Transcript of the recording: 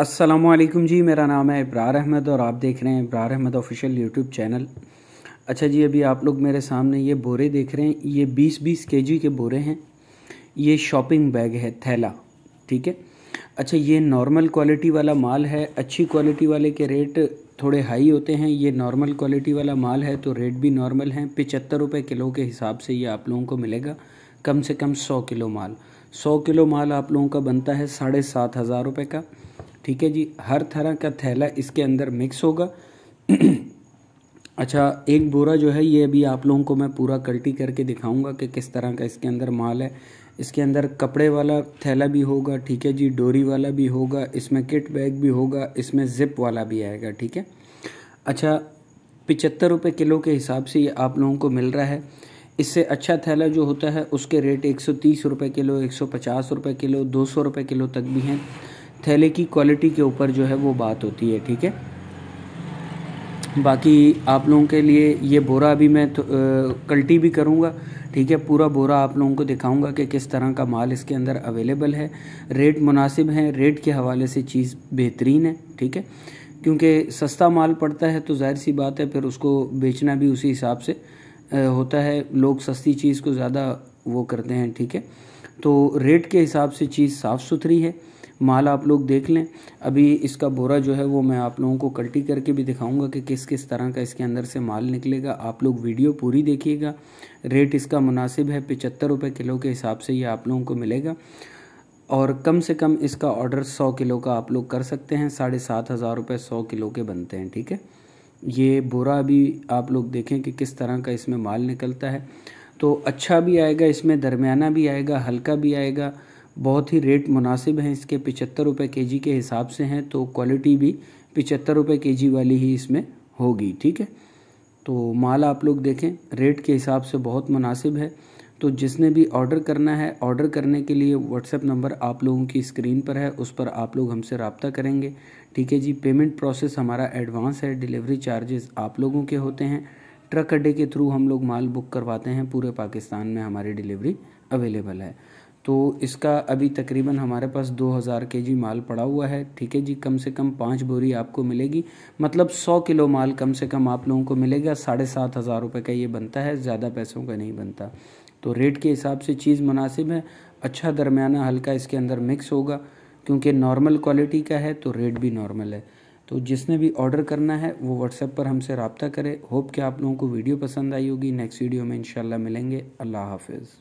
असलम जी मेरा नाम है इब्रार अहमद और आप देख रहे हैं Ibrar Ahmad official YouTube channel अच्छा जी अभी आप लोग मेरे सामने ये बोरे देख रहे हैं ये 20-20 केजी के बोरे हैं ये शॉपिंग बैग है थैला ठीक है अच्छा ये नॉर्मल क्वालिटी वाला माल है अच्छी क्वालिटी वाले के रेट थोड़े हाई होते हैं ये नॉर्मल क्वालिटी वाला माल है तो रेट भी नॉर्मल हैं पिचहत्तर रुपये किलो के हिसाब से ये आप लोगों को मिलेगा कम से कम सौ किलो माल सौ किलो माल आप लोगों का बनता है साढ़े सात हज़ार रुपये का ठीक है जी हर तरह का थैला इसके अंदर मिक्स होगा अच्छा एक बोरा जो है ये अभी आप लोगों को मैं पूरा कल्टी करके दिखाऊंगा कि किस तरह का इसके अंदर माल है इसके अंदर कपड़े वाला थैला भी होगा ठीक है जी डोरी वाला भी होगा इसमें किट बैग भी होगा इसमें जिप वाला भी आएगा ठीक है अच्छा पिचहत्तर रुपये किलो के हिसाब से ये आप लोगों को मिल रहा है इससे अच्छा थैला जो होता है उसके रेट एक सौ तीस रुपये किलो एक सौ पचास रुपये किलो दो सौ रुपये किलो तक भी हैं थैले की क्वालिटी के ऊपर जो है वो बात होती है ठीक है बाकी आप लोगों के लिए ये बोरा अभी मैं तो, आ, कल्टी भी करूँगा ठीक है पूरा बोरा आप लोगों को दिखाऊंगा कि किस तरह का माल इसके अंदर अवेलेबल है रेट मुनासिब है रेट के हवाले से चीज़ बेहतरीन है ठीक है क्योंकि सस्ता माल पड़ता है तो जाहिर सी बात है फिर उसको बेचना भी उसी हिसाब से होता है लोग सस्ती चीज़ को ज़्यादा वो करते हैं ठीक है तो रेट के हिसाब से चीज़ साफ़ सुथरी है माल आप लोग देख लें अभी इसका बोरा जो है वो मैं आप लोगों को कल्टी करके भी दिखाऊंगा कि किस किस तरह का इसके अंदर से माल निकलेगा आप लोग वीडियो पूरी देखिएगा रेट इसका मुनासिब है पिचत्तर रुपये किलो के हिसाब से ये आप लोगों को मिलेगा और कम से कम इसका ऑर्डर सौ किलो का आप लोग कर सकते हैं साढ़े सात हज़ार रुपये सौ किलो के बनते हैं ठीक है ये बोरा अभी आप लोग देखें कि किस तरह का इसमें माल निकलता है तो अच्छा भी आएगा इसमें दरमियाना भी आएगा हल्का भी आएगा बहुत ही रेट मुनासिब हैं इसके पिचत्तर रुपये के जी के हिसाब से हैं तो क्वालिटी भी पिचत्तर रुपये के जी वाली ही इसमें होगी ठीक है तो माल आप लोग देखें रेट के हिसाब से बहुत मुनासिब है तो जिसने भी ऑर्डर करना है ऑर्डर करने के लिए व्हाट्सएप नंबर आप लोगों की स्क्रीन पर है उस पर आप लोग हमसे रबता करेंगे ठीक है जी पेमेंट प्रोसेस हमारा एडवांस है डिलीवरी चार्जेस आप लोगों के होते हैं ट्रक अड्डे के थ्रू हम लोग माल बुक करवाते हैं पूरे पाकिस्तान में हमारी डिलीवरी अवेलेबल है तो इसका अभी तकरीबन हमारे पास 2000 जी माल पड़ा हुआ है ठीक है जी कम से कम पाँच बोरी आपको मिलेगी मतलब 100 किलो माल कम से कम आप लोगों को मिलेगा साढ़े सात हज़ार रुपये का ये बनता है ज़्यादा पैसों का नहीं बनता तो रेट के हिसाब से चीज़ मुनासिब है अच्छा दरमियाना हल्का इसके अंदर मिक्स होगा क्योंकि नॉर्मल क्वालिटी का है तो रेट भी नॉर्मल है तो जिसने भी ऑर्डर करना है वो व्हाट्सएप पर हमसे रबता करे होप कि आप लोगों को वीडियो पसंद आई होगी नेक्स्ट वीडियो में इनशाला मिलेंगे अल्लाह हाफिज़